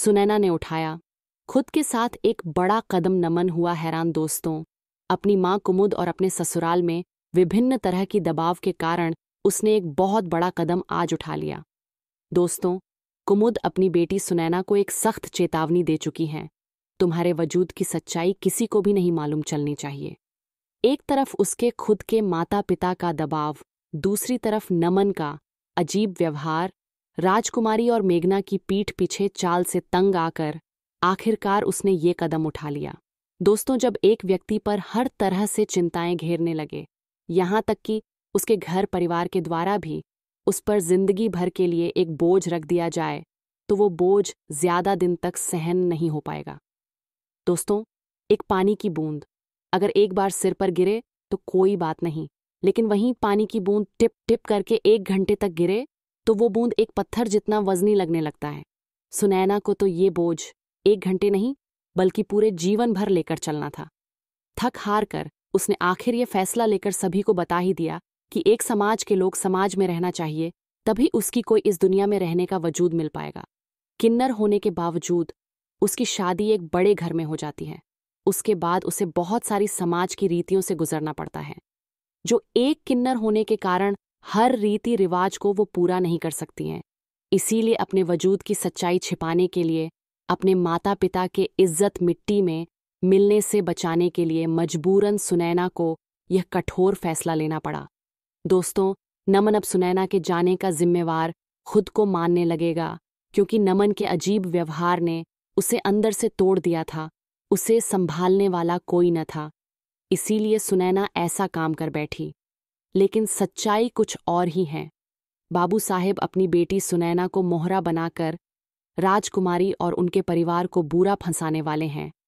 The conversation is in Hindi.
सुनैना ने उठाया खुद के साथ एक बड़ा कदम नमन हुआ हैरान दोस्तों अपनी माँ कुमुद और अपने ससुराल में विभिन्न तरह की दबाव के कारण उसने एक बहुत बड़ा कदम आज उठा लिया दोस्तों कुमुद अपनी बेटी सुनैना को एक सख्त चेतावनी दे चुकी हैं तुम्हारे वजूद की सच्चाई किसी को भी नहीं मालूम चलनी चाहिए एक तरफ उसके खुद के माता पिता का दबाव दूसरी तरफ नमन का अजीब व्यवहार राजकुमारी और मेघना की पीठ पीछे चाल से तंग आकर आखिरकार उसने ये कदम उठा लिया दोस्तों जब एक व्यक्ति पर हर तरह से चिंताएं घेरने लगे यहां तक कि उसके घर परिवार के द्वारा भी उस पर जिंदगी भर के लिए एक बोझ रख दिया जाए तो वो बोझ ज्यादा दिन तक सहन नहीं हो पाएगा दोस्तों एक पानी की बूंद अगर एक बार सिर पर गिरे तो कोई बात नहीं लेकिन वहीं पानी की बूंद टिप टिप करके एक घंटे तक गिरे तो वो बूंद एक पत्थर जितना वजनी लगने लगता है सुनैना को तो ये बोझ एक घंटे नहीं बल्कि पूरे जीवन भर लेकर चलना था थक हार कर उसने आखिर ये फैसला लेकर सभी को बता ही दिया कि एक समाज के लोग समाज में रहना चाहिए तभी उसकी कोई इस दुनिया में रहने का वजूद मिल पाएगा किन्नर होने के बावजूद उसकी शादी एक बड़े घर में हो जाती है उसके बाद उसे बहुत सारी समाज की रीतियों से गुजरना पड़ता है जो एक किन्नर होने के कारण हर रीति रिवाज को वो पूरा नहीं कर सकती हैं इसीलिए अपने वजूद की सच्चाई छिपाने के लिए अपने माता पिता के इज्जत मिट्टी में मिलने से बचाने के लिए मजबूरन सुनैना को यह कठोर फैसला लेना पड़ा दोस्तों नमन अब सुनैना के जाने का जिम्मेवार खुद को मानने लगेगा क्योंकि नमन के अजीब व्यवहार ने उसे अंदर से तोड़ दिया था उसे संभालने वाला कोई न था इसीलिए सुनैना ऐसा काम कर बैठी लेकिन सच्चाई कुछ और ही है बाबू साहेब अपनी बेटी सुनैना को मोहरा बनाकर राजकुमारी और उनके परिवार को बुरा फंसाने वाले हैं